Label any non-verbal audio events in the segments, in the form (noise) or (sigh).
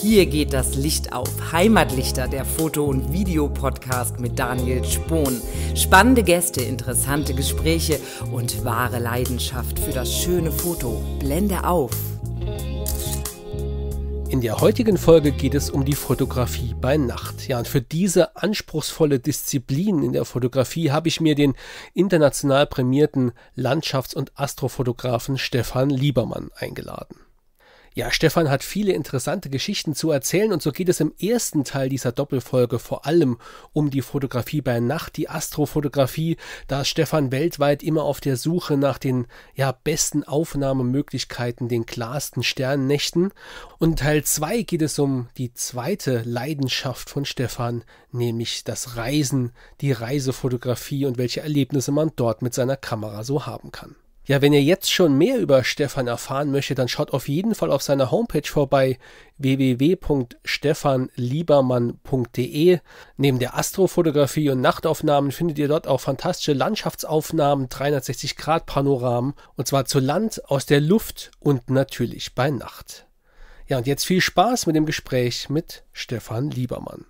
Hier geht das Licht auf. Heimatlichter, der Foto- und Videopodcast mit Daniel Spohn. Spannende Gäste, interessante Gespräche und wahre Leidenschaft für das schöne Foto. Blende auf. In der heutigen Folge geht es um die Fotografie bei Nacht. Ja, und für diese anspruchsvolle Disziplin in der Fotografie habe ich mir den international prämierten Landschafts- und Astrofotografen Stefan Liebermann eingeladen. Ja, Stefan hat viele interessante Geschichten zu erzählen und so geht es im ersten Teil dieser Doppelfolge vor allem um die Fotografie bei Nacht, die Astrofotografie, da ist Stefan weltweit immer auf der Suche nach den ja, besten Aufnahmemöglichkeiten, den klarsten Sternennächten. Und Teil 2 geht es um die zweite Leidenschaft von Stefan, nämlich das Reisen, die Reisefotografie und welche Erlebnisse man dort mit seiner Kamera so haben kann. Ja, wenn ihr jetzt schon mehr über Stefan erfahren möchtet, dann schaut auf jeden Fall auf seiner Homepage vorbei www.stefanliebermann.de. Neben der Astrofotografie und Nachtaufnahmen findet ihr dort auch fantastische Landschaftsaufnahmen, 360 Grad Panoramen und zwar zu Land, aus der Luft und natürlich bei Nacht. Ja, und jetzt viel Spaß mit dem Gespräch mit Stefan Liebermann.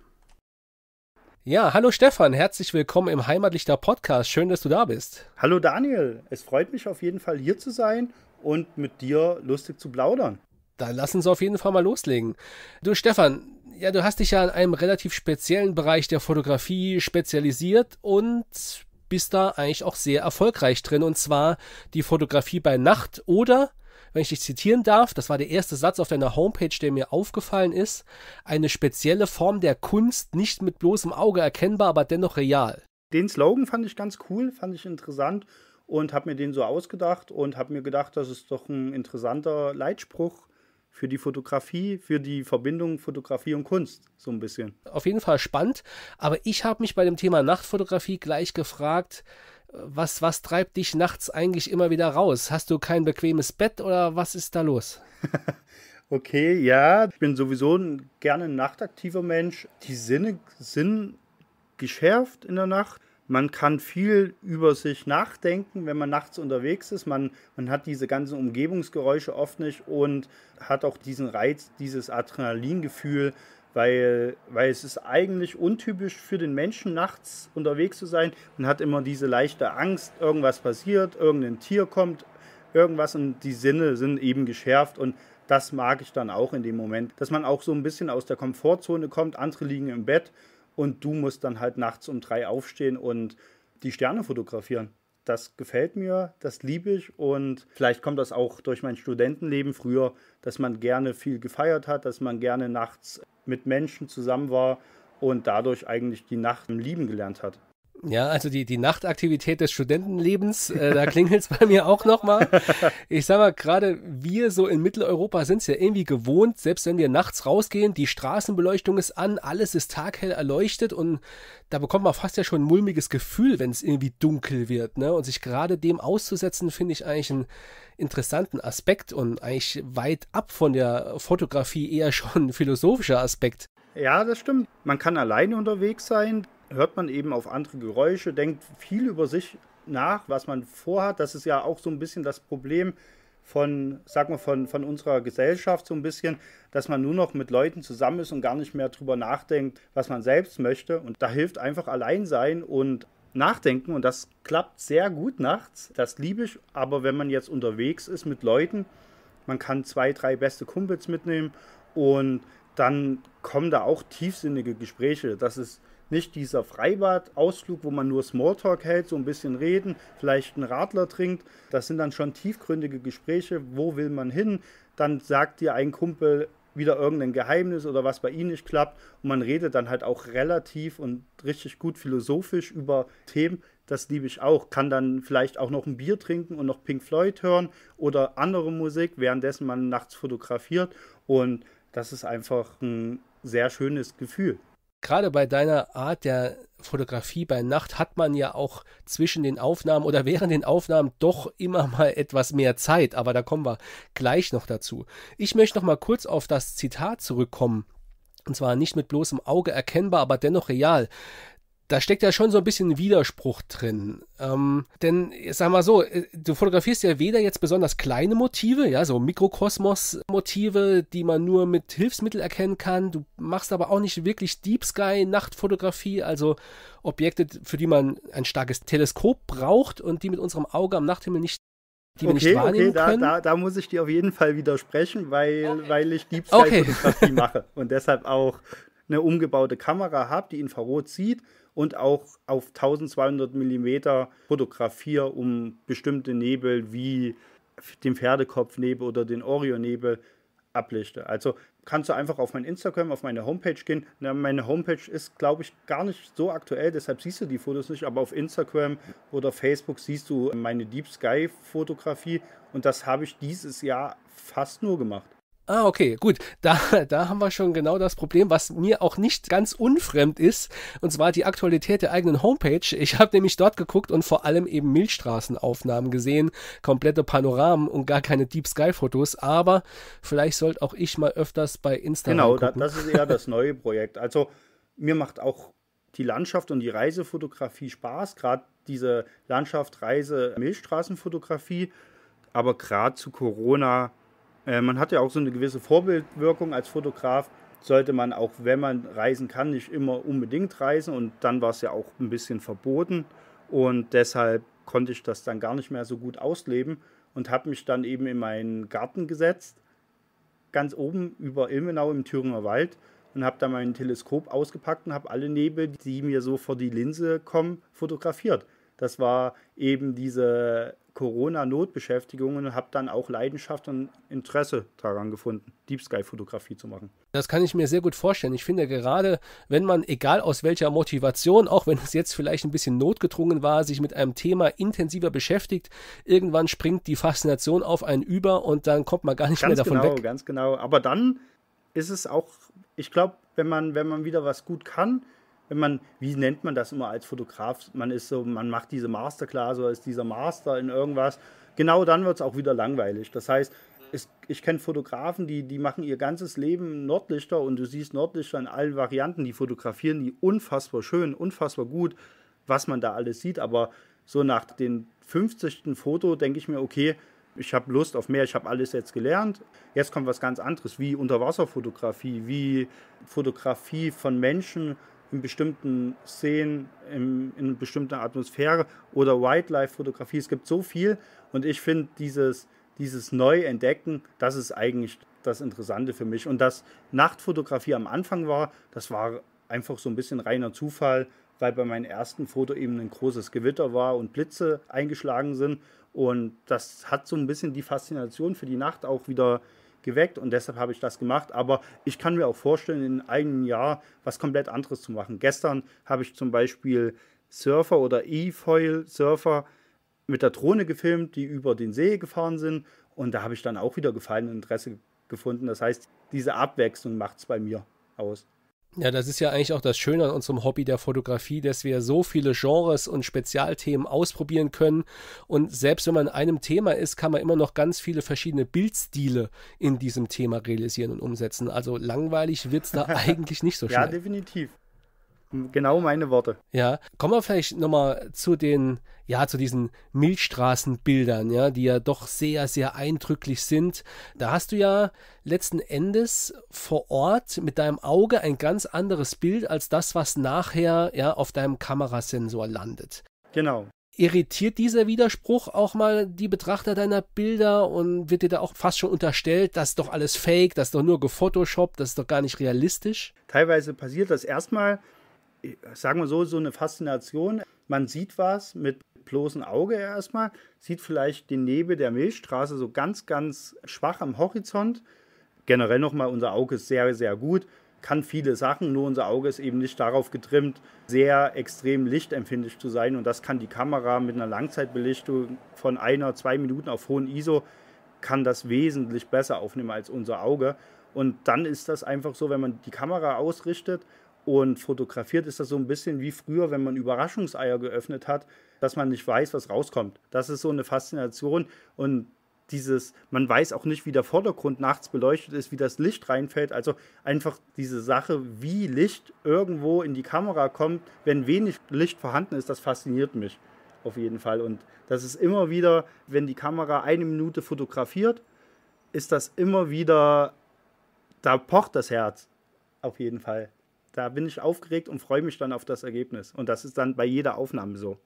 Ja, hallo Stefan, herzlich willkommen im Heimatlichter Podcast. Schön, dass du da bist. Hallo Daniel, es freut mich auf jeden Fall hier zu sein und mit dir lustig zu plaudern. Dann lass uns auf jeden Fall mal loslegen. Du Stefan, ja, du hast dich ja in einem relativ speziellen Bereich der Fotografie spezialisiert und bist da eigentlich auch sehr erfolgreich drin und zwar die Fotografie bei Nacht oder wenn ich dich zitieren darf, das war der erste Satz auf deiner Homepage, der mir aufgefallen ist, eine spezielle Form der Kunst, nicht mit bloßem Auge erkennbar, aber dennoch real. Den Slogan fand ich ganz cool, fand ich interessant und habe mir den so ausgedacht und habe mir gedacht, das ist doch ein interessanter Leitspruch für die Fotografie, für die Verbindung Fotografie und Kunst, so ein bisschen. Auf jeden Fall spannend, aber ich habe mich bei dem Thema Nachtfotografie gleich gefragt, was, was treibt dich nachts eigentlich immer wieder raus? Hast du kein bequemes Bett oder was ist da los? (laughs) okay, ja, ich bin sowieso ein gerne nachtaktiver Mensch. Die Sinne sind geschärft in der Nacht. Man kann viel über sich nachdenken, wenn man nachts unterwegs ist. Man, man hat diese ganzen Umgebungsgeräusche oft nicht und hat auch diesen Reiz, dieses Adrenalingefühl, weil, weil es ist eigentlich untypisch für den Menschen, nachts unterwegs zu sein. Man hat immer diese leichte Angst, irgendwas passiert, irgendein Tier kommt, irgendwas und die Sinne sind eben geschärft und das mag ich dann auch in dem Moment, dass man auch so ein bisschen aus der Komfortzone kommt, andere liegen im Bett und du musst dann halt nachts um drei aufstehen und die Sterne fotografieren das gefällt mir, das liebe ich und vielleicht kommt das auch durch mein Studentenleben früher, dass man gerne viel gefeiert hat, dass man gerne nachts mit Menschen zusammen war und dadurch eigentlich die Nacht lieben gelernt hat. Ja, also die, die Nachtaktivität des Studentenlebens, äh, da klingelt es (laughs) bei mir auch nochmal. Ich sag mal, gerade wir so in Mitteleuropa sind es ja irgendwie gewohnt, selbst wenn wir nachts rausgehen, die Straßenbeleuchtung ist an, alles ist taghell erleuchtet und da bekommt man fast ja schon ein mulmiges Gefühl, wenn es irgendwie dunkel wird. Ne? Und sich gerade dem auszusetzen, finde ich eigentlich einen interessanten Aspekt und eigentlich weit ab von der Fotografie eher schon ein philosophischer Aspekt. Ja, das stimmt. Man kann alleine unterwegs sein hört man eben auf andere Geräusche, denkt viel über sich nach, was man vorhat. Das ist ja auch so ein bisschen das Problem von, sag mal, von, von unserer Gesellschaft so ein bisschen, dass man nur noch mit Leuten zusammen ist und gar nicht mehr drüber nachdenkt, was man selbst möchte. Und da hilft einfach allein sein und Nachdenken und das klappt sehr gut nachts. Das liebe ich, aber wenn man jetzt unterwegs ist mit Leuten, man kann zwei, drei beste Kumpels mitnehmen und dann kommen da auch tiefsinnige Gespräche. Das ist nicht dieser Freibad-Ausflug, wo man nur Smalltalk hält, so ein bisschen reden, vielleicht einen Radler trinkt. Das sind dann schon tiefgründige Gespräche. Wo will man hin? Dann sagt dir ein Kumpel, wieder irgendein Geheimnis oder was bei ihm nicht klappt. Und man redet dann halt auch relativ und richtig gut philosophisch über Themen. Das liebe ich auch. Kann dann vielleicht auch noch ein Bier trinken und noch Pink Floyd hören oder andere Musik, währenddessen man nachts fotografiert. Und das ist einfach ein sehr schönes Gefühl gerade bei deiner Art der Fotografie bei Nacht hat man ja auch zwischen den Aufnahmen oder während den Aufnahmen doch immer mal etwas mehr Zeit, aber da kommen wir gleich noch dazu. Ich möchte noch mal kurz auf das Zitat zurückkommen. Und zwar nicht mit bloßem Auge erkennbar, aber dennoch real da steckt ja schon so ein bisschen Widerspruch drin. Ähm, denn, sag mal so, äh, du fotografierst ja weder jetzt besonders kleine Motive, ja, so Mikrokosmos-Motive, die man nur mit Hilfsmitteln erkennen kann. Du machst aber auch nicht wirklich Deep Sky-Nachtfotografie, also Objekte, für die man ein starkes Teleskop braucht und die mit unserem Auge am Nachthimmel nicht die okay, nicht wahrnehmen okay, da, können. Da, da muss ich dir auf jeden Fall widersprechen, weil, okay. weil ich Deep Sky-Fotografie okay. mache und deshalb auch eine umgebaute Kamera habe, die Infrarot sieht und auch auf 1200 mm fotografiere, um bestimmte Nebel wie den Pferdekopfnebel oder den Orionnebel ablichte. Also kannst du einfach auf mein Instagram, auf meine Homepage gehen. Na, meine Homepage ist, glaube ich, gar nicht so aktuell, deshalb siehst du die Fotos nicht, aber auf Instagram oder Facebook siehst du meine Deep Sky Fotografie und das habe ich dieses Jahr fast nur gemacht. Ah, okay, gut. Da, (laughs) da haben wir schon genau das Problem, was mir auch nicht ganz unfremd ist, und zwar die Aktualität der eigenen Homepage. Ich habe nämlich dort geguckt und vor allem eben Milchstraßenaufnahmen gesehen, komplette Panoramen und gar keine Deep Sky Fotos, aber vielleicht sollte auch ich mal öfters bei Instagram. Genau, da, das ist eher das neue Projekt. Also mir macht auch die Landschaft und die Reisefotografie Spaß, gerade diese Landschaft, Reise, Milchstraßenfotografie, aber gerade zu Corona äh, man hat ja auch so eine gewisse Vorbildwirkung als Fotograf. Sollte man auch, wenn man reisen kann, nicht immer unbedingt reisen. Und dann war es ja auch ein bisschen verboten. Und deshalb konnte ich das dann gar nicht mehr so gut ausleben und habe mich dann eben in meinen Garten gesetzt, ganz oben über Ilmenau im Thüringer Wald und habe da mein Teleskop ausgepackt und habe alle Nebel, die mir so vor die Linse kommen, fotografiert. Das war eben diese Corona-Notbeschäftigung und habe dann auch Leidenschaft und Interesse daran gefunden, Deep Sky-Fotografie zu machen. Das kann ich mir sehr gut vorstellen. Ich finde gerade, wenn man, egal aus welcher Motivation, auch wenn es jetzt vielleicht ein bisschen notgedrungen war, sich mit einem Thema intensiver beschäftigt, irgendwann springt die Faszination auf einen über und dann kommt man gar nicht ganz mehr davon genau, weg. Ganz genau, ganz genau. Aber dann ist es auch, ich glaube, wenn man, wenn man wieder was gut kann, wenn man, wie nennt man das immer als Fotograf? Man ist so, man macht diese Masterclass oder ist dieser Master in irgendwas. Genau dann wird es auch wieder langweilig. Das heißt, es, ich kenne Fotografen, die, die machen ihr ganzes Leben Nordlichter und du siehst Nordlichter in allen Varianten, die fotografieren die unfassbar schön, unfassbar gut, was man da alles sieht. Aber so nach dem 50. Foto denke ich mir, okay, ich habe Lust auf mehr, ich habe alles jetzt gelernt. Jetzt kommt was ganz anderes, wie Unterwasserfotografie, wie Fotografie von Menschen, in bestimmten Szenen, in, in bestimmter Atmosphäre oder Wildlife-Fotografie. Es gibt so viel und ich finde dieses, dieses Neuentdecken, das ist eigentlich das Interessante für mich. Und dass Nachtfotografie am Anfang war, das war einfach so ein bisschen reiner Zufall, weil bei meinem ersten Foto eben ein großes Gewitter war und Blitze eingeschlagen sind. Und das hat so ein bisschen die Faszination für die Nacht auch wieder äh, geweckt und deshalb habe ich das gemacht. Aber ich kann mir auch vorstellen, in einem Jahr was komplett anderes zu machen. Gestern habe ich zum Beispiel Surfer oder E-Foil-Surfer mit der Drohne gefilmt, die über den See gefahren sind. Und da habe ich dann auch wieder gefallen Interesse gefunden. Das heißt, diese Abwechslung macht es bei mir aus. Ja, das ist ja eigentlich auch das Schöne an unserem Hobby der Fotografie, dass wir so viele Genres und Spezialthemen ausprobieren können. Und selbst wenn man in einem Thema ist, kann man immer noch ganz viele verschiedene Bildstile in diesem Thema realisieren und umsetzen. Also langweilig wird es da (laughs) eigentlich nicht so schnell. Ja, definitiv genau meine Worte. Ja, kommen wir vielleicht nochmal zu den, ja, zu diesen Milchstraßenbildern, ja, die ja doch sehr, sehr eindrücklich sind. Da hast du ja letzten Endes vor Ort mit deinem Auge ein ganz anderes Bild als das, was nachher ja auf deinem Kamerasensor landet. Genau. Irritiert dieser Widerspruch auch mal die Betrachter deiner Bilder und wird dir da auch fast schon unterstellt, das ist doch alles fake, das ist doch nur gefotoshoppt, das ist doch gar nicht realistisch? Teilweise passiert das erstmal, sagen wir so, so eine Faszination. Man sieht was mit bloßem Auge erstmal, sieht vielleicht den Nebel der Milchstraße so ganz, ganz schwach am Horizont. Generell nochmal, unser Auge ist sehr, sehr gut, kann viele Sachen, nur unser Auge ist eben nicht darauf getrimmt, sehr extrem lichtempfindlich zu sein. Und das kann die Kamera mit einer Langzeitbelichtung von einer, zwei Minuten auf hohen ISO, kann das wesentlich besser aufnehmen als unser Auge. Und dann ist das einfach so, wenn man die Kamera ausrichtet und fotografiert ist das so ein bisschen wie früher, wenn man Überraschungseier geöffnet hat, dass man nicht weiß, was rauskommt. Das ist so eine Faszination und dieses, man weiß auch nicht, wie der Vordergrund nachts beleuchtet ist, wie das Licht reinfällt. Also einfach diese Sache, wie Licht irgendwo in die Kamera kommt, wenn wenig Licht vorhanden ist, das fasziniert mich auf jeden Fall. Und das ist immer wieder, wenn die Kamera eine Minute fotografiert, ist das immer wieder, da pocht das Herz auf jeden Fall da bin ich aufgeregt und freue mich dann auf das Ergebnis. Und das ist dann bei jeder Aufnahme so.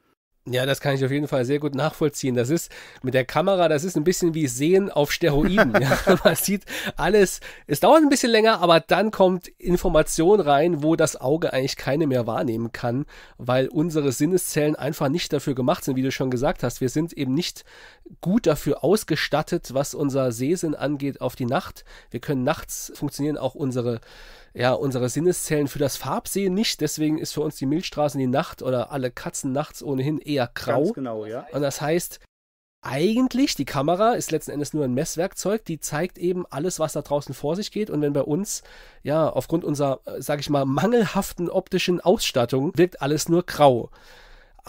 Ja, das kann ich auf jeden Fall sehr gut nachvollziehen. Das ist mit der Kamera, das ist ein bisschen wie Sehen auf Steroiden. (laughs) ja, man sieht alles, es dauert ein bisschen länger, aber dann kommt Information rein, wo das Auge eigentlich keine mehr wahrnehmen kann, weil unsere Sinneszellen einfach nicht dafür gemacht sind, wie du schon gesagt hast. Wir sind eben nicht gut dafür ausgestattet, was unser Sehsinn angeht, auf die Nacht. Wir können nachts funktionieren auch unsere ja, unsere Sinneszellen für das Farbsehen nicht. Deswegen ist für uns die Milchstraße in die Nacht oder alle Katzen nachts ohnehin eher grau. Ganz genau, ja. Und das heißt, eigentlich, die Kamera ist letzten Endes nur ein Messwerkzeug, die zeigt eben alles, was da draußen vor sich geht. Und wenn bei uns, ja, aufgrund unserer, äh, sag ich mal, mangelhaften optischen Ausstattung wirkt alles nur grau.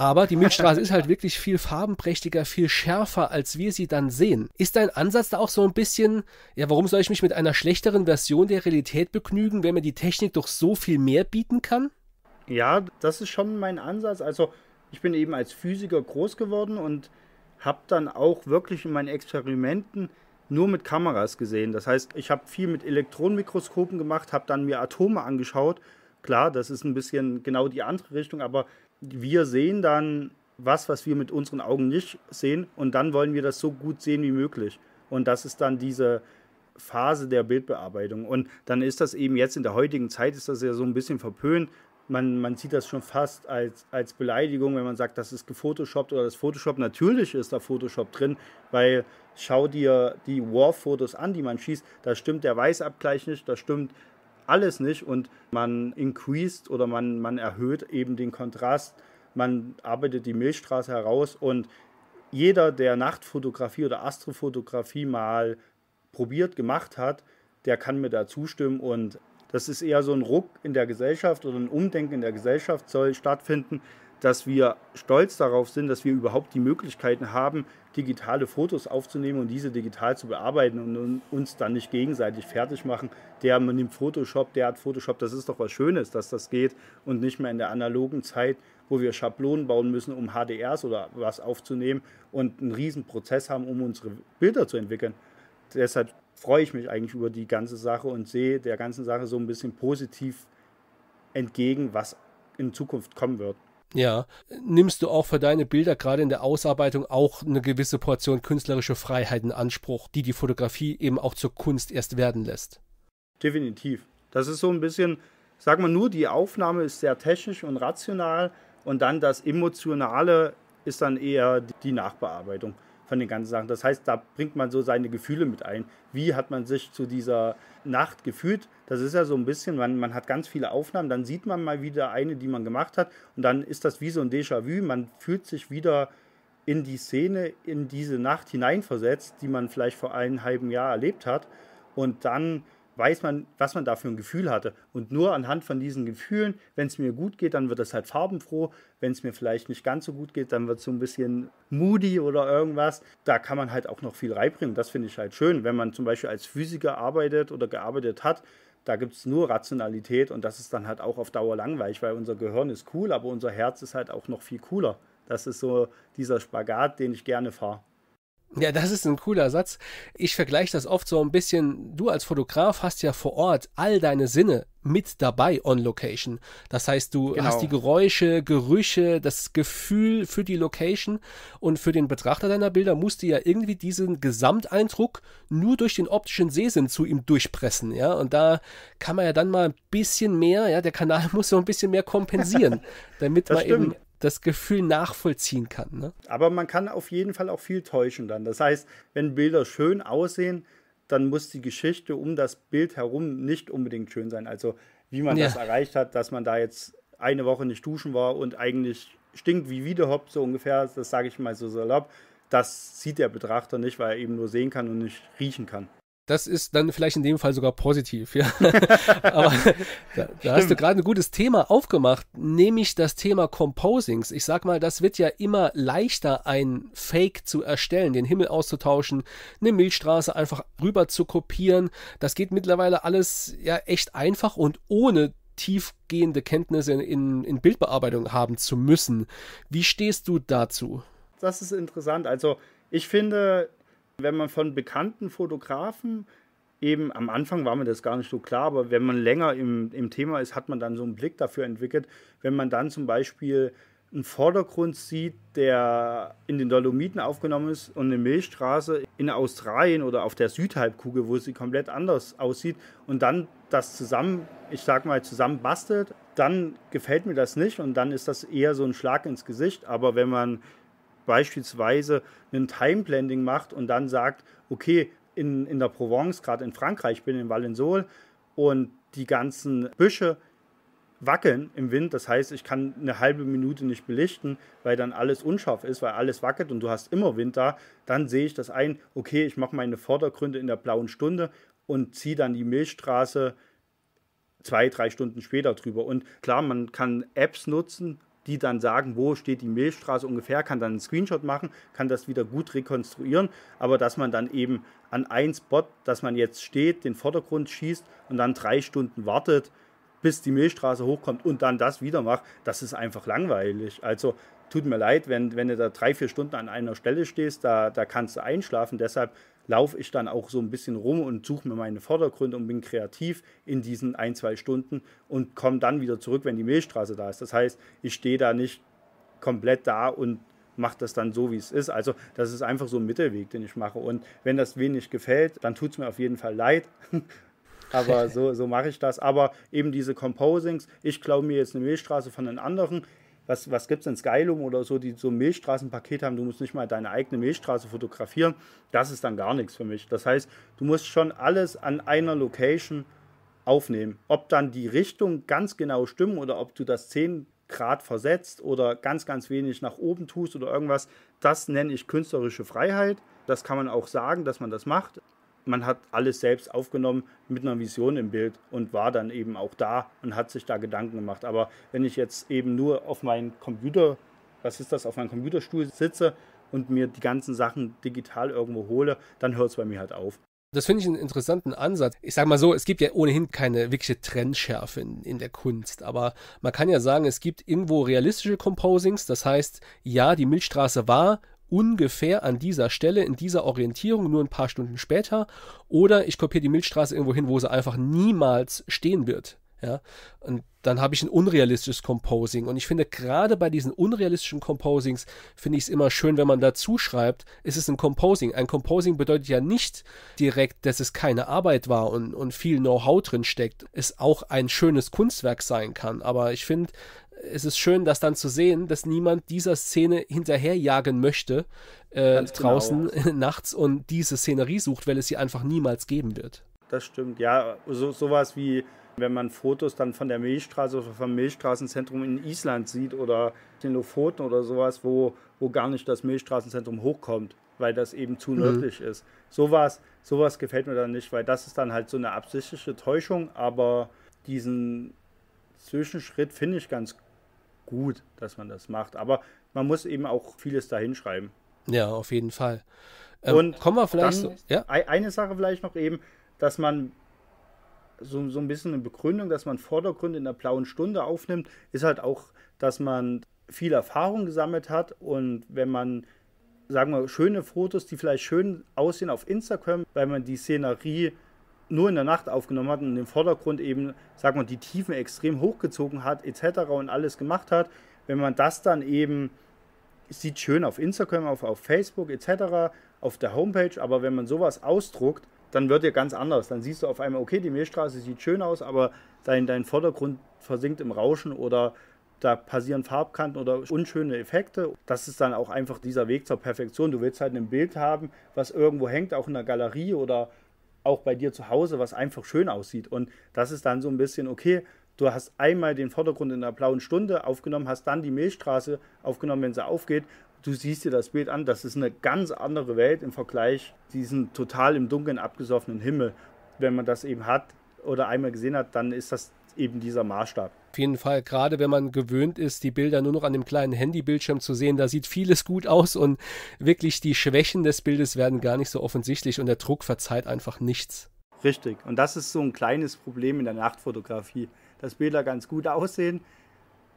Aber die Milchstraße ist halt wirklich viel farbenprächtiger, viel schärfer, als wir sie dann sehen. Ist dein Ansatz da auch so ein bisschen, ja, warum soll ich mich mit einer schlechteren Version der Realität begnügen, wenn mir die Technik doch so viel mehr bieten kann? Ja, das ist schon mein Ansatz. Also ich bin eben als Physiker groß geworden und habe dann auch wirklich in meinen Experimenten nur mit Kameras gesehen. Das heißt, ich habe viel mit Elektronenmikroskopen gemacht, habe dann mir Atome angeschaut. Klar, das ist ein bisschen genau die andere Richtung, aber wir sehen dann was, was wir mit unseren Augen nicht sehen und dann wollen wir das so gut sehen wie möglich. Und das ist dann diese Phase der Bildbearbeitung. Und dann ist das eben jetzt in der heutigen Zeit, ist das ja so ein bisschen verpönt. Man, man sieht das schon fast als, als Beleidigung, wenn man sagt, das ist gefotoshoppt oder das Photoshop. Natürlich ist da Photoshop drin, weil schau dir die War-Fotos an, die man schießt. Da stimmt der Weißabgleich nicht, da stimmt alles nicht und man increased oder man, man erhöht eben den Kontrast, man arbeitet die Milchstraße heraus und jeder, der Nachtfotografie oder Astrofotografie mal probiert gemacht hat, der kann mir da zustimmen und das ist eher so ein Ruck in der Gesellschaft oder ein Umdenken in der Gesellschaft soll stattfinden, dass wir stolz darauf sind, dass wir überhaupt die Möglichkeiten haben, digitale Fotos aufzunehmen und diese digital zu bearbeiten und uns dann nicht gegenseitig fertig machen. Der nimmt Photoshop, der hat Photoshop. Das ist doch was Schönes, dass das geht und nicht mehr in der analogen Zeit, wo wir Schablonen bauen müssen, um HDRs oder was aufzunehmen und einen riesen Prozess haben, um unsere Bilder zu entwickeln. Deshalb freue ich mich eigentlich über die ganze Sache und sehe der ganzen Sache so ein bisschen positiv entgegen, was in Zukunft kommen wird. Ja, nimmst du auch für deine Bilder gerade in der Ausarbeitung auch eine gewisse Portion künstlerische Freiheit in Anspruch, die die Fotografie eben auch zur Kunst erst werden lässt? Definitiv. Das ist so ein bisschen, sag mal nur, die Aufnahme ist sehr technisch und rational und dann das Emotionale ist dann eher die Nachbearbeitung von den ganzen Sachen. Das heißt, da bringt man so seine Gefühle mit ein. Wie hat man sich zu dieser Nacht gefühlt? Das ist ja so ein bisschen, man, man hat ganz viele Aufnahmen, dann sieht man mal wieder eine, die man gemacht hat und dann ist das wie so ein Déjà-vu. Man fühlt sich wieder in die Szene, in diese Nacht hineinversetzt, die man vielleicht vor einem halben Jahr erlebt hat und dann weiß man, was man da für ein Gefühl hatte. Und nur anhand von diesen Gefühlen, wenn es mir gut geht, dann wird es halt farbenfroh. Wenn es mir vielleicht nicht ganz so gut geht, dann wird es so ein bisschen moody oder irgendwas. Da kann man halt auch noch viel reinbringen. Das finde ich halt schön. Wenn man zum Beispiel als Physiker arbeitet oder gearbeitet hat, da gibt es nur Rationalität und das ist dann halt auch auf Dauer langweilig, weil unser Gehirn ist cool, aber unser Herz ist halt auch noch viel cooler. Das ist so dieser Spagat, den ich gerne fahre. Ja, das ist ein cooler Satz. Ich vergleiche das oft so ein bisschen. Du als Fotograf hast ja vor Ort all deine Sinne mit dabei on Location. Das heißt, du genau. hast die Geräusche, Gerüche, das Gefühl für die Location und für den Betrachter deiner Bilder musst du ja irgendwie diesen Gesamteindruck nur durch den optischen Sehsinn zu ihm durchpressen, ja? Und da kann man ja dann mal ein bisschen mehr, ja, der Kanal (laughs) muss so ein bisschen mehr kompensieren, damit man stimmt. eben das Gefühl nachvollziehen kann. Ne? Aber man kann auf jeden Fall auch viel täuschen dann. Das heißt, wenn Bilder schön aussehen, dann muss die Geschichte um das Bild herum nicht unbedingt schön sein. Also wie man ja. das erreicht hat, dass man da jetzt eine Woche nicht duschen war und eigentlich stinkt wie Wiederhopp, so ungefähr, das sage ich mal so salopp, das sieht der Betrachter nicht, weil er eben nur sehen kann und nicht riechen kann das ist dann vielleicht in dem Fall sogar positiv. Ja? (laughs) Aber da, da hast du gerade ein gutes Thema aufgemacht, nämlich das Thema Composings. Ich sag mal, das wird ja immer leichter, ein Fake zu erstellen, den Himmel auszutauschen, eine Milchstraße einfach rüber zu kopieren. Das geht mittlerweile alles ja echt einfach und ohne tiefgehende Kenntnisse in, in, in Bildbearbeitung haben zu müssen. Wie stehst du dazu? Das ist interessant. Also ich finde, wenn man von bekannten Fotografen eben, am Anfang war mir das gar nicht so klar, aber wenn man länger im, im Thema ist, hat man dann so einen Blick dafür entwickelt. Wenn man dann zum Beispiel einen Vordergrund sieht, der in den Dolomiten aufgenommen ist und eine Milchstraße in Australien oder auf der Südhalbkugel, wo sie komplett anders aussieht und dann das zusammen, ich sag mal, zusammen bastelt, dann gefällt mir das nicht und dann ist das eher so ein Schlag ins Gesicht. Aber wenn man beispielsweise ein Time-Blending macht und dann sagt, okay, in, in der Provence, gerade in Frankreich, bin in Valensole und die ganzen Büsche wackeln im Wind. Das heißt, ich kann eine halbe Minute nicht belichten, weil dann alles unscharf ist, weil alles wackelt und du hast immer Wind da. Dann sehe ich das ein, okay, ich mache meine Vordergründe in der blauen Stunde und ziehe dann die Milchstraße zwei, drei Stunden später drüber. Und klar, man kann Apps nutzen, die dann sagen, wo steht die Milchstraße ungefähr, kann dann einen Screenshot machen, kann das wieder gut rekonstruieren, aber dass man dann eben an einen Spot, dass man jetzt steht, den Vordergrund schießt und dann drei Stunden wartet, bis die Milchstraße hochkommt und dann das wieder macht, das ist einfach langweilig. Also tut mir leid, wenn, wenn du da drei, vier Stunden an einer Stelle stehst, da, da kannst du einschlafen. Deshalb laufe ich dann auch so ein bisschen rum und suche mir meine Vordergründe und bin kreativ in diesen ein, zwei Stunden und komme dann wieder zurück, wenn die Milchstraße da ist. Das heißt, ich stehe da nicht komplett da und mache das dann so, wie es ist. Also das ist einfach so ein Mittelweg, den ich mache. Und wenn das wenig gefällt, dann tut es mir auf jeden Fall leid. (laughs) Aber so, so mache ich das. Aber eben diese Composings, ich glaube mir jetzt eine Milchstraße von den anderen, was, was gibt es in Skylum oder so, die so ein Milchstraßenpaket haben, du musst nicht mal deine eigene Milchstraße fotografieren, das ist dann gar nichts für mich. Das heißt, du musst schon alles an einer Location aufnehmen. Ob dann die Richtung ganz genau stimmen oder ob du das 10 Grad versetzt oder ganz, ganz wenig nach oben tust oder irgendwas, das nenne ich künstlerische Freiheit. Das kann man auch sagen, dass man das macht man hat alles selbst aufgenommen mit einer Vision im Bild und war dann eben auch da und hat sich da Gedanken gemacht. Aber wenn ich jetzt eben nur auf meinen Computer, was ist das, auf meinem Computerstuhl sitze und mir die ganzen Sachen digital irgendwo hole, dann hört es bei mir halt auf. Das finde ich einen interessanten Ansatz. Ich sage mal so, es gibt ja ohnehin keine wirkliche Trendschärfe in, in, der Kunst, aber man kann ja sagen, es gibt irgendwo realistische Composings, das heißt, ja, die Milchstraße war ungefähr an dieser Stelle, in dieser Orientierung, nur ein paar Stunden später. Oder ich kopiere die Milchstraße irgendwo hin, wo sie einfach niemals stehen wird. Ja, und dann habe ich ein unrealistisches Composing. Und ich finde, gerade bei diesen unrealistischen Composings finde ich es immer schön, wenn man dazu schreibt, es ist ein Composing. Ein Composing bedeutet ja nicht direkt, dass es keine Arbeit war und, und viel Know-how drin steckt. Es auch ein schönes Kunstwerk sein kann. Aber ich finde, es ist schön, das dann zu sehen, dass niemand dieser Szene hinterherjagen möchte äh, genau, draußen genau. (laughs) nachts und diese Szenerie sucht, weil es sie einfach niemals geben wird. Das stimmt, ja. So, sowas wie, wenn man Fotos dann von der Milchstraße oder vom Milchstraßenzentrum in Island sieht oder den Lofoten oder sowas, wo, wo gar nicht das Milchstraßenzentrum hochkommt, weil das eben zu mhm. nördlich mhm. ist. Sowas, sowas gefällt mir dann nicht, weil das ist dann halt so eine absichtliche Täuschung, aber diesen Zwischenschritt finde ich ganz gut gut, dass man das macht. Aber man muss eben auch vieles da hinschreiben. Ja, auf jeden Fall. Ähm, und kommen wir vielleicht. Dann, so, ja? Eine Sache vielleicht noch eben, dass man so, so ein bisschen eine Begründung, dass man Vordergrund in der blauen Stunde aufnimmt, ist halt auch, dass man viel Erfahrung gesammelt hat und wenn man, sagen wir, schöne Fotos, die vielleicht schön aussehen auf Instagram, weil man die Szenerie nur in der Nacht aufgenommen hat und in den Vordergrund eben, sag mal, die Tiefen extrem hochgezogen hat, etc. und alles gemacht hat, wenn man das dann eben sieht schön auf Instagram, auf, auf Facebook etc., auf der Homepage, aber wenn man sowas ausdruckt, dann wird ja ganz anders. Dann siehst du auf einmal, okay, die Milchstraße sieht schön aus, aber dein, dein Vordergrund versinkt im Rauschen oder da passieren Farbkanten oder unschöne Effekte. Das ist dann auch einfach dieser Weg zur Perfektion. Du willst halt ein Bild haben, was irgendwo hängt, auch in der Galerie oder auch bei dir zu Hause, was einfach schön aussieht. Und das ist dann so ein bisschen, okay, du hast einmal den Vordergrund in der blauen Stunde aufgenommen, hast dann die Milchstraße aufgenommen, wenn sie aufgeht. Du siehst dir das Bild an, das ist eine ganz andere Welt im Vergleich zu diesem total im Dunkeln abgesoffenen Himmel. Wenn man das eben hat oder einmal gesehen hat, dann ist das eben dieser Maßstab. Auf jeden Fall, gerade wenn man gewöhnt ist, die Bilder nur noch an dem kleinen Handybildschirm zu sehen, da sieht vieles gut aus und wirklich die Schwächen des Bildes werden gar nicht so offensichtlich und der Druck verzeiht einfach nichts. Richtig, und das ist so ein kleines Problem in der Nachtfotografie, dass Bilder ganz gut aussehen,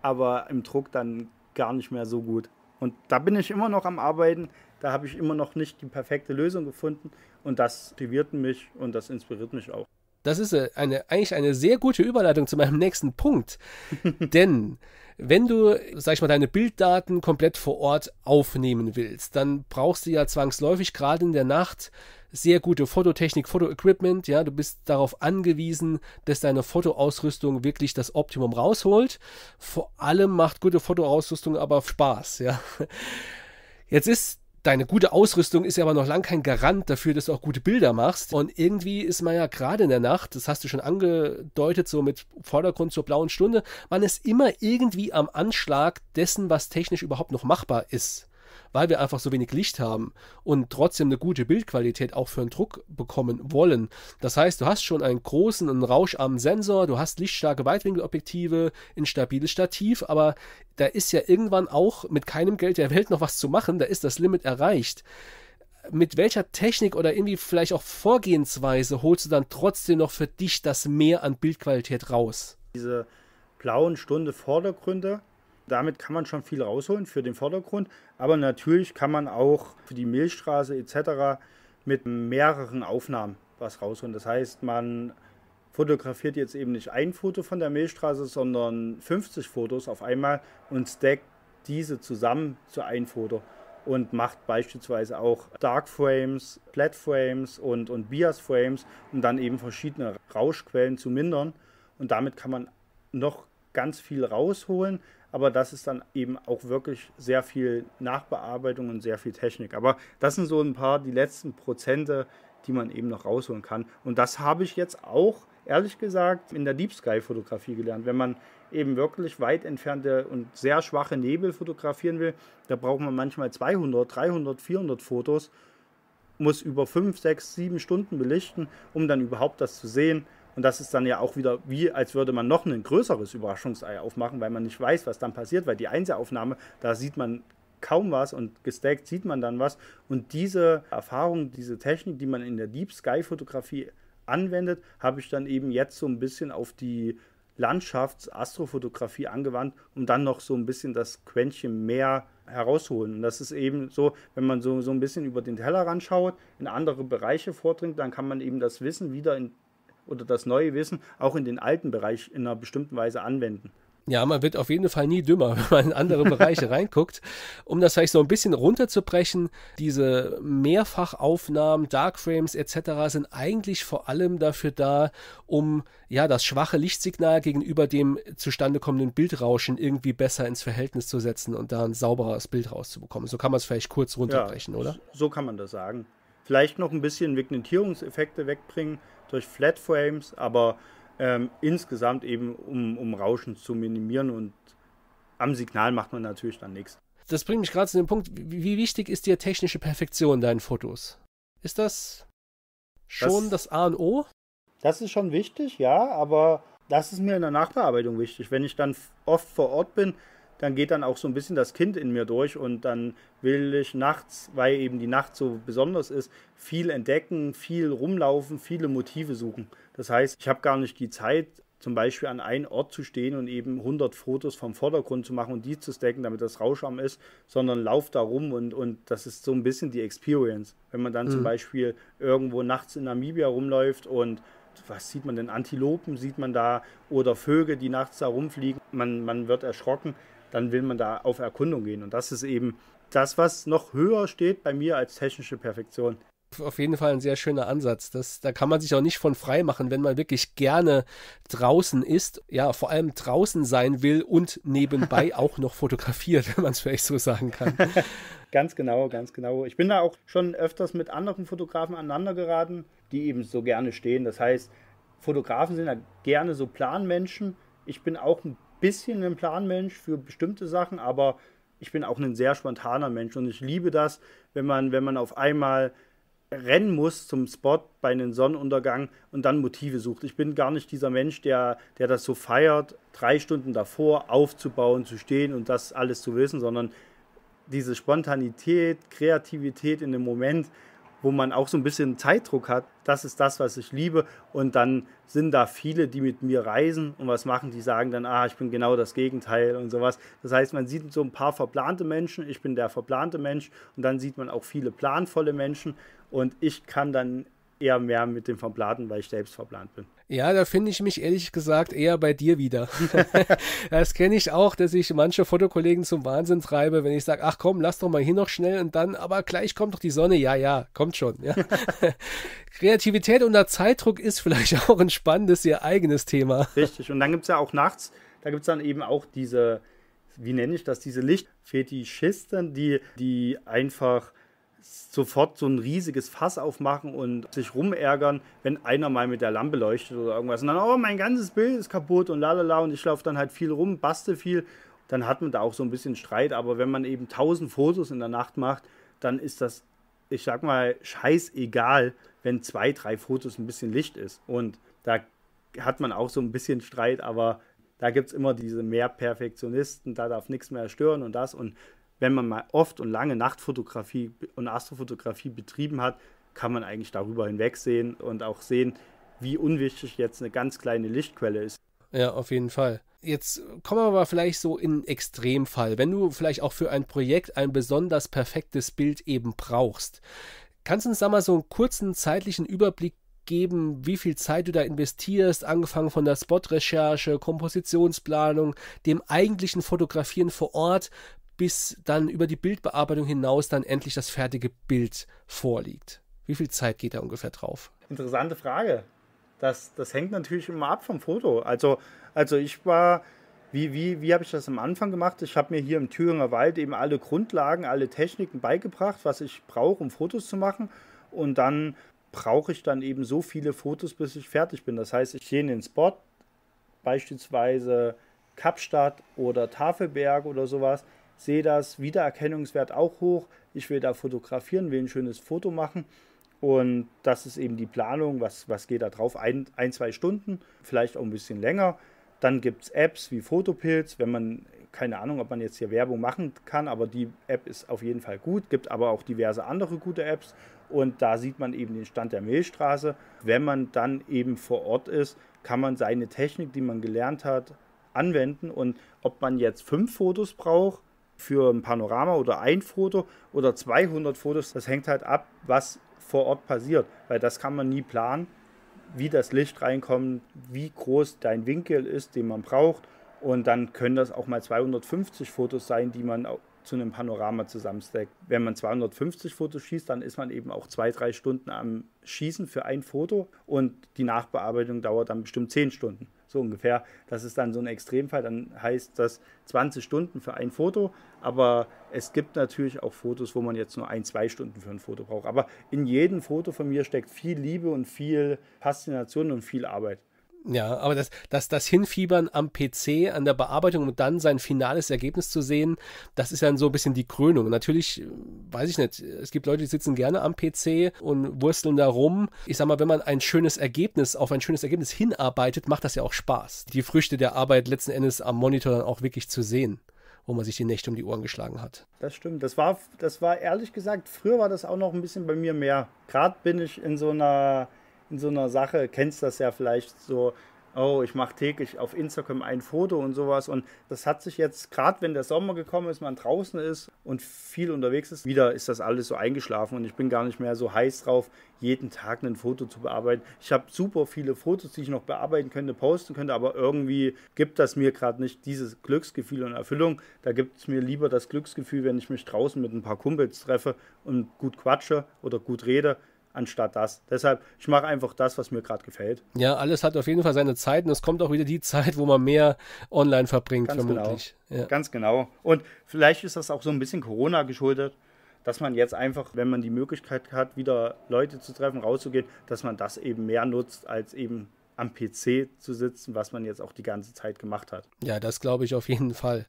aber im Druck dann gar nicht mehr so gut. Und da bin ich immer noch am Arbeiten, da habe ich immer noch nicht die perfekte Lösung gefunden und das motiviert mich und das inspiriert mich auch das ist äh, eine, eigentlich eine sehr gute Überleitung zu meinem nächsten Punkt. (laughs) Denn wenn du, sag ich mal, deine Bilddaten komplett vor Ort aufnehmen willst, dann brauchst du ja zwangsläufig gerade in der Nacht sehr gute Fototechnik, Fotoequipment. Ja, du bist darauf angewiesen, dass deine Fotoausrüstung wirklich das Optimum rausholt. Vor allem macht gute Fotoausrüstung aber Spaß. Ja. Jetzt ist Deine gute Ausrüstung ist ja aber noch lang kein Garant dafür, dass du auch gute Bilder machst. Und irgendwie ist man ja gerade in der Nacht, das hast du schon angedeutet, so mit Vordergrund zur blauen Stunde, man ist immer irgendwie am Anschlag dessen, was technisch überhaupt noch machbar ist weil wir einfach so wenig Licht haben und trotzdem eine gute Bildqualität auch für einen Druck bekommen wollen. Das heißt, du hast schon einen großen, und rauscharmen Sensor, du hast lichtstarke Weitwinkelobjektive, ein stabiles Stativ, aber da ist ja irgendwann auch mit keinem Geld der Welt noch was zu machen, da ist das Limit erreicht mit welcher Technik oder irgendwie vielleicht auch Vorgehensweise holst du dann trotzdem noch für dich das Mehr an Bildqualität raus? Diese blauen Stunde Vordergründe damit kann man schon viel rausholen für den Vordergrund, aber natürlich kann man auch für die Milchstraße etc. mit mehreren Aufnahmen was rausholen. Das heißt, man fotografiert jetzt eben nicht ein Foto von der Milchstraße, sondern 50 Fotos auf einmal und stackt diese zusammen zu einem Foto und macht beispielsweise auch Dark Frames, Flat Frames und, und Bias Frames, um dann eben verschiedene Rauschquellen zu mindern. Und damit kann man noch ganz viel rausholen, aber das ist dann eben auch wirklich sehr viel Nachbearbeitung und sehr viel Technik. Aber das sind so ein paar die letzten Prozente, die man eben noch rausholen kann. Und das habe ich jetzt auch, ehrlich gesagt, in der Deep Sky Fotografie gelernt. Wenn man eben wirklich weit entfernte und sehr schwache Nebel fotografieren will, da braucht man manchmal 200, 300, 400 Fotos, muss über 5, 6, 7 Stunden belichten, um dann überhaupt das zu sehen. Und das ist dann ja auch wieder wie, als würde man noch ein größeres Überraschungsei aufmachen, weil man nicht weiß, was dann passiert, weil die Einzelaufnahme, da sieht man kaum was und gestackt sieht man dann was. Und diese Erfahrung, diese Technik, die man in der Deep Sky Fotografie anwendet, habe ich dann eben jetzt so ein bisschen auf die Landschafts-Astrofotografie angewandt, um dann noch so ein bisschen das Quäntchen mehr herausholen. Und das ist eben so, wenn man so, so ein bisschen über den Tellerrand schaut, in andere Bereiche vordringt, dann kann man eben das Wissen wieder in oder das neue Wissen auch in den alten Bereich in einer bestimmten Weise anwenden. Ja, man wird auf jeden Fall nie dümmer, (laughs) wenn man in andere Bereiche reinguckt. Um das vielleicht so ein bisschen runterzubrechen, diese Mehrfachaufnahmen, Darkframes etc. sind eigentlich vor allem dafür da, um ja das schwache Lichtsignal gegenüber dem zustande kommenden Bildrauschen irgendwie besser ins Verhältnis zu setzen und da ein sauberes Bild rauszubekommen. So kann man es vielleicht kurz runterbrechen, ja, oder? So kann man das sagen. Vielleicht noch ein bisschen Vignetierungseffekte wegbringen, durch Flat Frames, aber ähm, insgesamt eben, um, um Rauschen zu minimieren und am Signal macht man natürlich dann nichts. Das bringt mich gerade zu dem Punkt, wie wichtig ist dir technische Perfektion in deinen Fotos? Ist das schon das, das A und O? Das ist schon wichtig, ja, aber das ist mir in der Nachbearbeitung wichtig. Wenn ich dann oft vor Ort bin, dann geht dann auch so ein bisschen das Kind in mir durch und dann will ich nachts, weil eben die Nacht so besonders ist, viel entdecken, viel rumlaufen, viele Motive suchen. Das heißt, ich habe gar nicht die Zeit, zum Beispiel an einem Ort zu stehen und eben 100 Fotos vom Vordergrund zu machen und die zu stacken, damit das rauscharm ist, sondern lauf da rum und, und das ist so ein bisschen die Experience. Wenn man dann mhm. zum Beispiel irgendwo nachts in Namibia rumläuft und was sieht man denn? Antilopen sieht man da oder Vögel, die nachts da rumfliegen. Man, man wird erschrocken dann will man da auf Erkundung gehen. Und das ist eben das, was noch höher steht bei mir als technische Perfektion auf jeden Fall ein sehr schöner Ansatz. Das, da kann man sich auch nicht von frei machen, wenn man wirklich gerne draußen ist, ja, vor allem draußen sein will und nebenbei (laughs) auch noch fotografiert, wenn man es vielleicht so sagen kann. (laughs) ganz genau, ganz genau. Ich bin da auch schon öfters mit anderen Fotografen aneinander geraten, die eben so gerne stehen. Das heißt, Fotografen sind ja gerne so Planmenschen. Ich bin auch ein bisschen ein Planmensch für bestimmte Sachen, aber ich bin auch ein sehr spontaner Mensch und ich liebe das, wenn man, wenn man auf einmal rennen muss zum Spot bei einem Sonnenuntergang und dann Motive sucht. Ich bin gar nicht dieser Mensch, der, der das so feiert, drei Stunden davor aufzubauen, zu stehen und das alles zu wissen, sondern diese Spontanität, Kreativität in dem Moment, wo man auch so ein bisschen Zeitdruck hat. Das ist das, was ich liebe. Und dann sind da viele, die mit mir reisen und was machen, die sagen dann, ah, ich bin genau das Gegenteil und sowas. Das heißt, man sieht so ein paar verplante Menschen. Ich bin der verplante Mensch. Und dann sieht man auch viele planvolle Menschen. Und ich kann dann eher mehr mit dem Verplanten, weil ich selbst verplant bin. Ja, da finde ich mich ehrlich gesagt eher bei dir wieder. (laughs) das kenne ich auch, dass ich manche Fotokollegen zum Wahnsinn treibe, wenn ich sage, ach komm, lass doch mal hier noch schnell und dann, aber gleich kommt doch die Sonne. Ja, ja, kommt schon. Ja. (laughs) Kreativität unter Zeitdruck ist vielleicht auch ein spannendes, ihr eigenes Thema. Richtig, und dann gibt es ja auch nachts, da gibt es dann eben auch diese, wie nenne ich das, diese Lichtfetischisten, die, die einfach sofort so ein riesiges Fass aufmachen und sich rumärgern, wenn einer mal mit der Lampe leuchtet oder irgendwas. Und dann, oh, mein ganzes Bild ist kaputt und lalala. Und ich laufe dann halt viel rum, baste viel. Dann hat man da auch so ein bisschen Streit. Aber wenn man eben tausend Fotos in der Nacht macht, dann ist das, ich sag mal, scheißegal, wenn zwei, drei Fotos ein bisschen Licht ist. Und da hat man auch so ein bisschen Streit, aber da gibt es immer diese mehr Perfektionisten, da darf nichts mehr stören und das. Und wenn man mal oft und lange Nachtfotografie und Astrofotografie betrieben hat, kann man eigentlich darüber hinwegsehen und auch sehen, wie unwichtig jetzt eine ganz kleine Lichtquelle ist. Ja, auf jeden Fall. Jetzt kommen wir aber vielleicht so in Extremfall. Wenn du vielleicht auch für ein Projekt ein besonders perfektes Bild eben brauchst, kannst du uns da mal so einen kurzen zeitlichen Überblick geben, wie viel Zeit du da investierst, angefangen von der Spot-Recherche, Kompositionsplanung, dem eigentlichen Fotografieren vor Ort, bis dann über die Bildbearbeitung hinaus dann endlich das fertige Bild vorliegt? Wie viel Zeit geht da ungefähr drauf? Interessante Frage. Das, das hängt natürlich immer ab vom Foto. Also, also ich war, wie, wie, wie habe ich das am Anfang gemacht? Ich habe mir hier im Thüringer Wald eben alle Grundlagen, alle Techniken beigebracht, was ich brauche, um Fotos zu machen. Und dann brauche ich dann eben so viele Fotos, bis ich fertig bin. Das heißt, ich gehe in den Spot, beispielsweise Kapstadt oder Tafelberg oder sowas, sehe das, Wiedererkennungswert auch hoch, ich will da fotografieren, will ein schönes Foto machen. Und das ist eben die Planung, was, was geht da drauf? Ein, ein, zwei Stunden, vielleicht auch ein bisschen länger. Dann gibt es Apps wie Fotopilz, wenn man, keine Ahnung, ob man jetzt hier Werbung machen kann, aber die App ist auf jeden Fall gut, gibt aber auch diverse andere gute Apps. Und da sieht man eben den Stand der Milchstraße. Wenn man dann eben vor Ort ist, kann man seine Technik, die man gelernt hat, anwenden. Und ob man jetzt fünf Fotos braucht für ein Panorama oder ein Foto oder 200 Fotos. Das hängt halt ab, was vor Ort passiert, weil das kann man nie planen, wie das Licht reinkommt, wie groß dein Winkel ist, den man braucht. Und dann können das auch mal 250 Fotos sein, die man zu einem Panorama zusammensteckt. Wenn man 250 Fotos schießt, dann ist man eben auch zwei, drei Stunden am Schießen für ein Foto und die Nachbearbeitung dauert dann bestimmt zehn Stunden. So ungefähr. Das ist dann so ein Extremfall. Dann heißt das 20 Stunden für ein Foto. Aber es gibt natürlich auch Fotos, wo man jetzt nur ein, zwei Stunden für ein Foto braucht. Aber in jedem Foto von mir steckt viel Liebe und viel Faszination und viel Arbeit. Ja, aber das, das, das Hinfiebern am PC, an der Bearbeitung und dann sein finales Ergebnis zu sehen, das ist dann so ein bisschen die Krönung. Natürlich, äh, weiß ich nicht, es gibt Leute, die sitzen gerne am PC und wursteln da rum. Ich sag mal, wenn man ein schönes Ergebnis, auf ein schönes Ergebnis hinarbeitet, macht das ja auch Spaß. Die Früchte der Arbeit letzten Endes am Monitor dann auch wirklich zu sehen wo man sich die Nächte um die Ohren geschlagen hat. Das stimmt. Das war, das war ehrlich gesagt, früher war das auch noch ein bisschen bei mir mehr. Gerade bin ich in so einer in so einer Sache, kennst das ja vielleicht so, oh, ich mache täglich auf Instagram ein Foto und sowas. Und das hat sich jetzt, gerade wenn der Sommer gekommen ist, man draußen ist und viel unterwegs ist, wieder ist das alles so eingeschlafen und ich bin gar nicht mehr so heiß drauf, jeden Tag ein Foto zu bearbeiten. Ich habe super viele Fotos, die ich noch bearbeiten könnte, posten könnte, aber irgendwie gibt das mir gerade nicht dieses Glücksgefühl und Erfüllung. Da gibt es mir lieber das Glücksgefühl, wenn ich mich draußen mit ein paar Kumpels treffe und gut quatsche oder gut rede anstatt das. Deshalb, ich mache einfach das, was mir gerade gefällt. Ja, alles hat auf jeden Fall seine Zeit und es kommt auch wieder die Zeit, wo man mehr online verbringt, Ganz genau. vermutlich. Genau. Ja. Ganz genau. Und vielleicht ist das auch so ein bisschen Corona geschuldet, dass man jetzt einfach, wenn man die Möglichkeit hat, wieder Leute zu treffen, rauszugehen, dass man das eben mehr nutzt als eben am PC zu sitzen, was man jetzt auch die ganze Zeit gemacht hat. Ja, das glaube ich auf jeden Fall.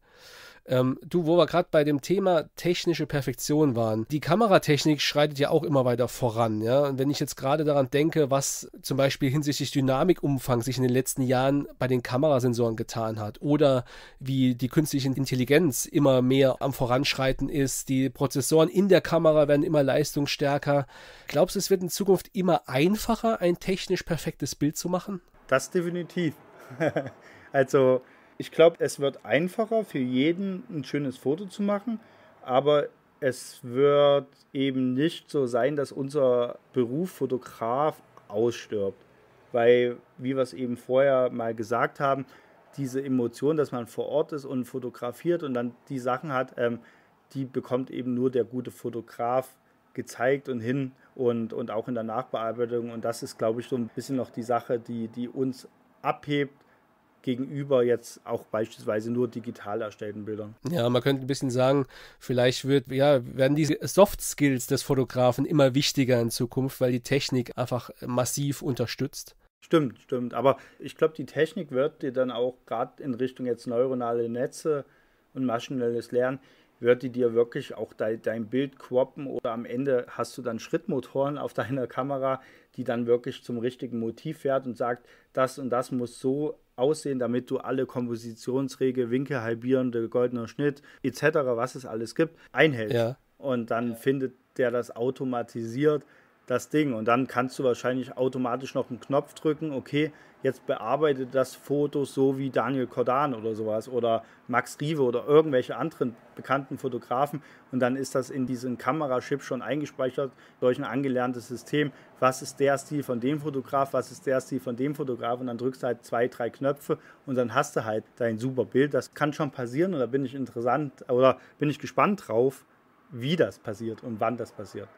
Ähm, du, wo wir gerade bei dem Thema technische Perfektion waren, die Kameratechnik schreitet ja auch immer weiter voran. Ja? Und wenn ich jetzt gerade daran denke, was zum Beispiel hinsichtlich Dynamikumfang sich in den letzten Jahren bei den Kamerasensoren getan hat oder wie die künstliche Intelligenz immer mehr am Voranschreiten ist, die Prozessoren in der Kamera werden immer leistungsstärker. Glaubst du, es wird in Zukunft immer einfacher, ein technisch perfektes Bild zu machen? Das definitiv. (laughs) also ich glaube, es wird einfacher für jeden, ein schönes Foto zu machen, aber es wird eben nicht so sein, dass unser Beruf Fotograf ausstirbt. Weil, wie wir es eben vorher mal gesagt haben, diese Emotion, dass man vor Ort ist und fotografiert und dann die Sachen hat, ähm, die bekommt eben nur der gute Fotograf gezeigt und hin und, und auch in der Nachbearbeitung. Und das ist, glaube ich, so ein bisschen noch die Sache, die, die uns abhebt gegenüber jetzt auch beispielsweise nur digital erstellten Bildern. Ja, man könnte ein bisschen sagen, vielleicht wird, ja, werden diese Soft Skills des Fotografen immer wichtiger in Zukunft, weil die Technik einfach massiv unterstützt. Stimmt, stimmt. Aber ich glaube, die Technik wird dir dann auch gerade in Richtung jetzt neuronale Netze und maschinelles Lernen, wird die dir wirklich auch de dein Bild croppen oder am Ende hast du dann Schrittmotoren auf deiner Kamera, die dann wirklich zum richtigen Motiv fährt und sagt, das und das muss so aussehen, damit du alle Kompositionsregel, Winkel, halbierende, goldener Schnitt etc., was es alles gibt, einhältst. Ja. Und dann ja. findet der das automatisiert das Ding. Und dann kannst du wahrscheinlich automatisch noch einen Knopf drücken, okay, jetzt bearbeitet das Foto so wie Daniel Cordan oder sowas oder Max Rive oder irgendwelche anderen bekannten Fotografen. Und dann ist das in diesen Kamerachip schon eingespeichert durch ein angelerntes System. Was ist der Stil von dem Fotograf? Was ist der Stil von dem Fotograf? Und dann drückst du halt zwei, drei Knöpfe und dann hast du halt dein super Bild. Das kann schon passieren und da bin ich interessant oder bin ich gespannt drauf, wie das passiert und wann das passiert.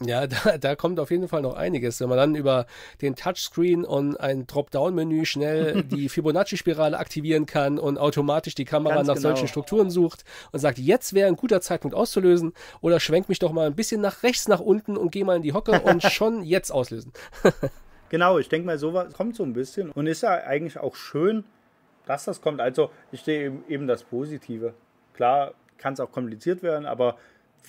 Ja, (laughs) da, da, kommt auf jeden Fall noch einiges. Wenn man dann über den Touchscreen und ein Dropdown-Menü schnell (laughs) die Fibonacci-Spirale aktivieren kann und automatisch die Kamera Ganz nach genau. solchen Strukturen sucht und sagt, jetzt wäre ein guter Zeitpunkt auszulösen oder schwenk mich doch mal ein bisschen nach rechts, nach unten und geh mal in die Hocke und (laughs) schon jetzt auslösen. genau, ich denke mal, sowas kommt so ein bisschen und ist ja eigentlich auch schön, dass das kommt. Also ich sehe eben das Positive. Klar kann es auch kompliziert werden, aber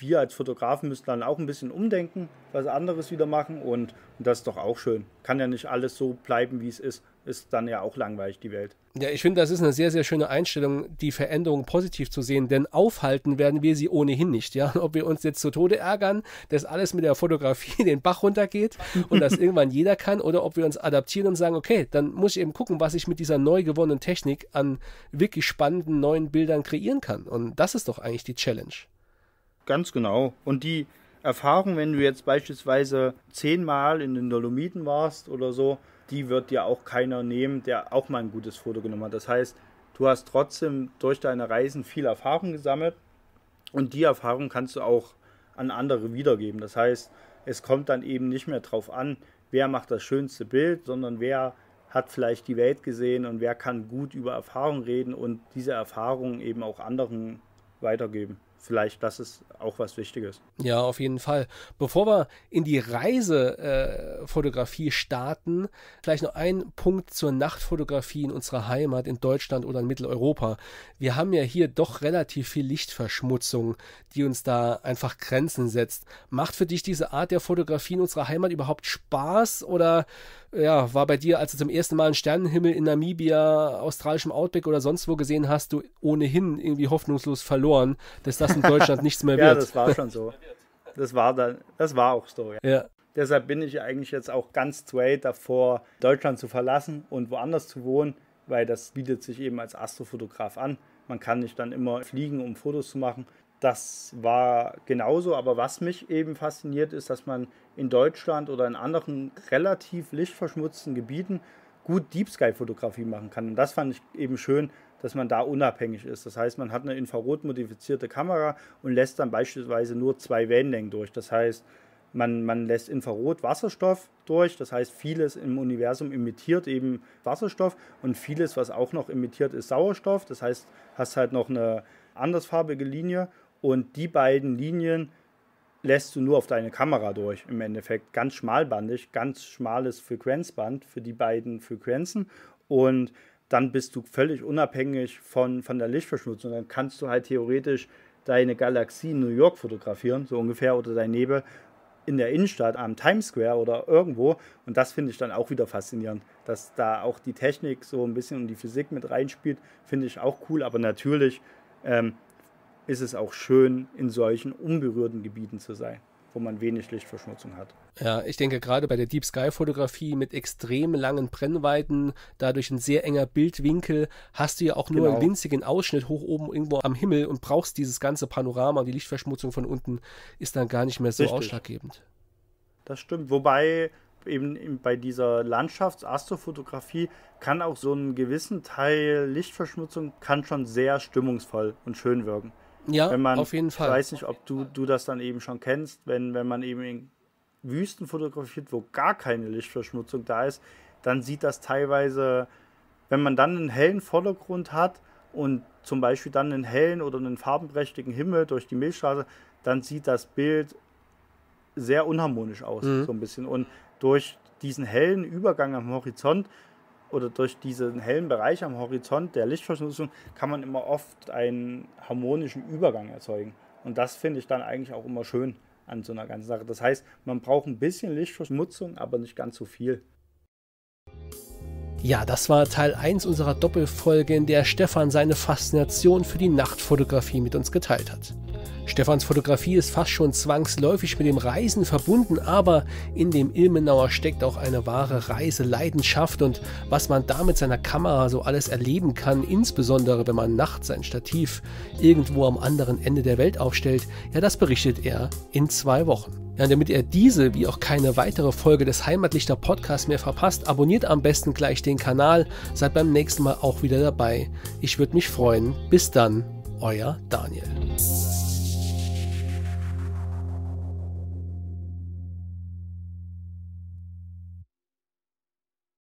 wir als Fotografen müssen dann auch ein bisschen umdenken, was anderes wieder machen und, und, das ist doch auch schön. Kann ja nicht alles so bleiben, wie es ist. Ist dann ja auch langweilig, die Welt. Ja, ich finde, das ist eine sehr, sehr schöne Einstellung, die Veränderung positiv zu sehen, denn aufhalten werden wir sie ohnehin nicht, ja. (laughs) Ob wir uns jetzt zu Tode ärgern, dass alles mit der Fotografie (laughs) den Bach runtergeht und das irgendwann jeder kann, oder ob wir uns adaptieren und sagen, okay, dann muss ich eben gucken, was ich mit dieser neu gewonnenen Technik an wirklich spannenden neuen Bildern kreieren kann. Und das ist doch eigentlich die Challenge. Ganz genau. Und die Erfahrung, wenn du jetzt beispielsweise zehnmal in den Dolomiten warst oder so, die wird dir auch keiner nehmen, der auch mal ein gutes Foto genommen hat. Das heißt, du hast trotzdem durch deine Reisen viel Erfahrung gesammelt und die Erfahrung kannst du auch an andere wiedergeben. Das heißt, es kommt dann eben nicht mehr drauf an, wer macht das schönste Bild, sondern wer hat vielleicht die Welt gesehen und wer kann gut über Erfahrung reden und diese Erfahrung eben auch anderen weitergeben vielleicht das ist auch was Wichtiges. Ja, auf jeden Fall. Bevor wir in die Reisefotografie äh, starten, vielleicht noch ein Punkt zur Nachtfotografie in unserer Heimat in Deutschland oder in Mitteleuropa. Wir haben ja hier doch relativ viel Lichtverschmutzung, die uns da einfach Grenzen setzt. Macht für dich diese Art der Fotografie in unserer Heimat überhaupt Spaß oder ja, war bei dir, als du zum ersten Mal einen Sternenhimmel in Namibia, australischem Outback oder sonst wo gesehen hast, du ohnehin irgendwie hoffnungslos verloren, dass das in (laughs) Deutschland nichts mehr wird. Ja, das war schon so. Das war dann, das war auch so, ja. ja. Deshalb bin ich eigentlich jetzt auch ganz straight davor, Deutschland zu verlassen und woanders zu wohnen, weil das bietet sich eben als Astrofotograf an. Man kann nicht dann immer fliegen, um Fotos zu machen. Das war genauso, aber was mich eben fasziniert ist, dass man in Deutschland oder in anderen relativ lichtverschmutzten Gebieten gut Deep Sky Fotografie machen kann. Und das fand ich eben schön, dass man da unabhängig ist. Das heißt, man hat eine infrarot modifizierte Kamera und lässt dann beispielsweise nur zwei Wellenlängen durch. Das heißt, man, man lässt Infrarot Wasserstoff durch, das heißt, vieles im Universum imitiert eben Wasserstoff und vieles, was auch noch imitiert, ist Sauerstoff. Das heißt, hast halt noch eine andersfarbige Linie und die beiden Linien lässt du nur auf deine Kamera durch, im Endeffekt. Ganz schmalbandig, ganz schmales Frequenzband für die beiden Frequenzen. Und dann bist du völlig unabhängig von, von der Lichtverschmutzung. Dann kannst du halt theoretisch deine Galaxie in New York fotografieren, so ungefähr, oder dein Nebel in der Innenstadt am Times Square oder irgendwo. Und das finde ich dann auch wieder faszinierend, dass da auch die Technik so ein bisschen und die Physik mit reinspielt, finde ich auch cool. Aber natürlich ähm, ist es auch schön, in solchen unberührten Gebieten zu sein wo man wenig Lichtverschmutzung hat. Ja, ich denke gerade bei der Deep Sky Fotografie mit extrem langen Brennweiten, dadurch ein sehr enger Bildwinkel, hast du ja auch nur genau. einen winzigen Ausschnitt hoch oben irgendwo am Himmel und brauchst dieses ganze Panorama und die Lichtverschmutzung von unten ist dann gar nicht mehr so Richtig. ausschlaggebend. Das stimmt, wobei eben bei dieser Landschafts-Astrofotografie kann auch so einen gewissen Teil Lichtverschmutzung kann schon sehr stimmungsvoll und schön wirken. Ja, wenn man, auf jeden Fall. Ich weiß nicht, ob du, du das dann eben schon kennst, wenn, wenn man eben in Wüsten fotografiert, wo gar keine Lichtverschmutzung da ist, dann sieht das teilweise, wenn man dann einen hellen Vordergrund hat und zum Beispiel dann einen hellen oder einen farbenprächtigen Himmel durch die Milchstraße, dann sieht das Bild sehr unharmonisch aus, mhm. so ein bisschen. Und durch diesen hellen Übergang am Horizont oder durch diesen hellen Bereich am Horizont der Lichtverschmutzung kann man immer oft einen harmonischen Übergang erzeugen. Und das finde ich dann eigentlich auch immer schön an so einer ganzen Sache. Das heißt, man braucht ein bisschen Lichtverschmutzung, aber nicht ganz so viel. Ja, das war Teil 1 unserer Doppelfolge, in der Stefan seine Faszination für die Nachtfotografie mit uns geteilt hat. Stefans Fotografie ist fast schon zwangsläufig mit dem Reisen verbunden, aber in dem Ilmenauer steckt auch eine wahre Reiseleidenschaft und was man da mit seiner Kamera so alles erleben kann, insbesondere wenn man nachts sein Stativ irgendwo am anderen Ende der Welt aufstellt, ja, das berichtet er in zwei Wochen. Ja, damit ihr diese wie auch keine weitere Folge des Heimatlichter Podcasts mehr verpasst, abonniert am besten gleich den Kanal, seid beim nächsten Mal auch wieder dabei. Ich würde mich freuen. Bis dann, euer Daniel.